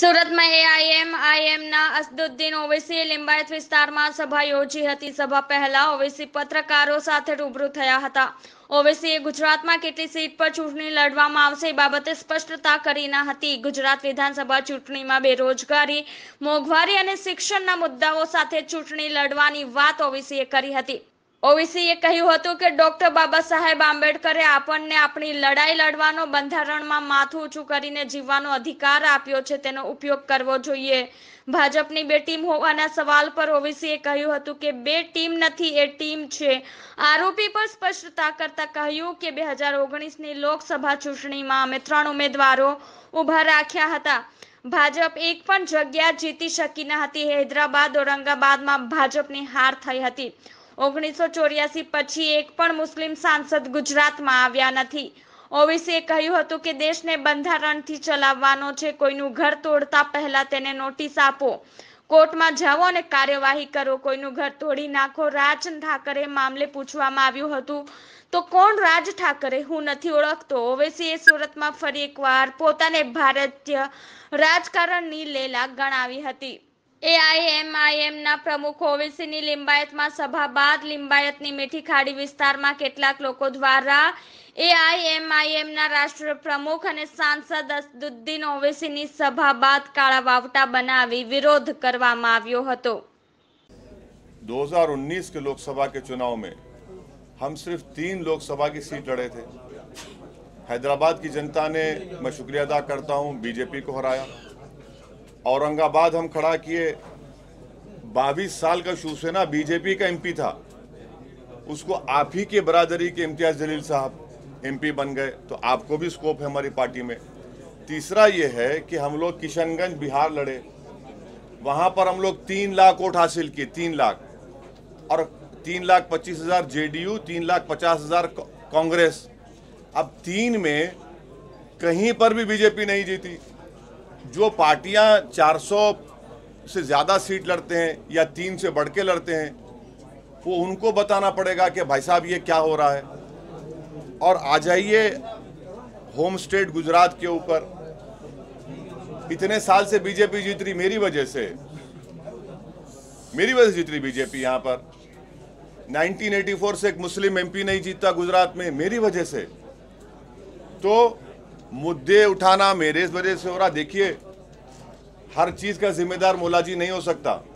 સુરતમાં એઆઈએમઆઈએમના અસદુદ્દીન ઓવેસીએ લિંબાયત વિસ્તારમાં સભા યોજી હતી સભા પહેલા ઓવેસી પત્રકારો સાથે રૂબરૂ થયા હતા ઓવેસીએ ગુજરાતમાં કેટલી સીટ પર ચૂંટણી લડવામાં આવશે એ બાબતે સ્પષ્ટતા કરી ન હતી ગુજરાત વિધાનસભા ચૂંટણીમાં બેરોજગારી મોંઘવારી અને શિક્ષણના મુદ્દાઓ સાથે ચૂંટણી લડવાની વાત ઓવેસીએ કરી હતી ઓવીસીએ કહ્યું હતું કે ડોક્ટર બાબા સાહેબ આંબેડકરે આપણને આપણી લડાઈ લડવાનો બંધારણમાં માથું ઊંચું કરીને જીવવાનો અધિકાર આપ્યો છે તેનો ઉપયોગ કરવો જોઈએ ભાજપની બે ટીમ હોવાના સવાલ પર ઓવીસીએ કહ્યું હતું કે બે ટીમ નથી એ ટીમ છે આરોપી પર સ્પષ્ટતા કરતા કહ્યું કે બે હજાર ઓગણીસની લોકસભા ચૂંટણીમાં અમે ત્રણ ઉમેદવારો ઊભા રાખ્યા હતા ભાજપ એક પણ જગ્યા જીતી શકી ન હતી હૈદરાબાદ ઔરંગાબાદમાં ભાજપની હાર થઈ હતી ઓગણીસો ચોર્યાસી પછી એક પણ મુસ્લિમ સાંસદ ગુજરાતમાં આવ્યા નથી ઓવેસીએ કહ્યું હતું કે દેશને બંધારણથી ચલાવવાનો છે કોઈનું ઘર તોડતા પહેલા તેને નોટિસ આપો કોર્ટમાં જાઓ અને કાર્યવાહી કરો કોઈનું ઘર તોડી નાખો રાજ ઠાકરે મામલે પૂછવામાં આવ્યું હતું તો કોણ રાજ ઠાકરે હું નથી ઓળખતો ઓવેસીએ સુરતમાં ફરી એકવાર પોતાને ભારતીય રાજકારણની લેલા ગણાવી હતી AIMIM ના પ્રમુખ ઓવેસીની લિમ્બાયત માં સભા બાદ લિમ્બાયત ની મીઠી ખાડી વિસ્તાર માં કેટલાક લોકો દ્વારા AIMIM ના રાષ્ટ્ર પ્રમુખ અને સાંસદ દુદ્દીન ઓવેસીની સભા બાદ કાળા વાવટા બનાવી વિરોધ કરવામાં આવ્યો હતો 2019 के लोकसभा के चुनाव में हम सिर्फ 3 लोकसभा की सीट लड़े थे हैदराबाद की जनता ने मैं शुक्रिया अदा करता हूं बीजेपी को हराया औरंगाबाद हम खड़ा किए बाईस साल का शिवसेना बीजेपी का एमपी था उसको आप ही के बरादरी के इम्तियाज जलील साहब एमपी बन गए तो आपको भी स्कोप है हमारी पार्टी में तीसरा ये है कि हम लोग किशनगंज बिहार लड़े वहाँ पर हम लोग तीन लाख वोट हासिल किए तीन लाख और तीन लाख पच्चीस हज़ार जे तीन लाख पचास हज़ार कांग्रेस अब तीन में कहीं पर भी बीजेपी नहीं जीती जो पार्टियां 400 से ज़्यादा सीट लड़ते हैं या तीन से बढ़ के लड़ते हैं वो उनको बताना पड़ेगा कि भाई साहब ये क्या हो रहा है और आ जाइए होम स्टेट गुजरात के ऊपर इतने साल से बीजेपी जीत रही मेरी वजह से मेरी वजह से जीत रही बीजेपी यहाँ पर 1984 से एक मुस्लिम एमपी नहीं जीता गुजरात में मेरी वजह से तो मुद्दे उठाना मेरे इस वजह से हो रहा देखिए हर चीज़ का जिम्मेदार मोलाजी नहीं हो सकता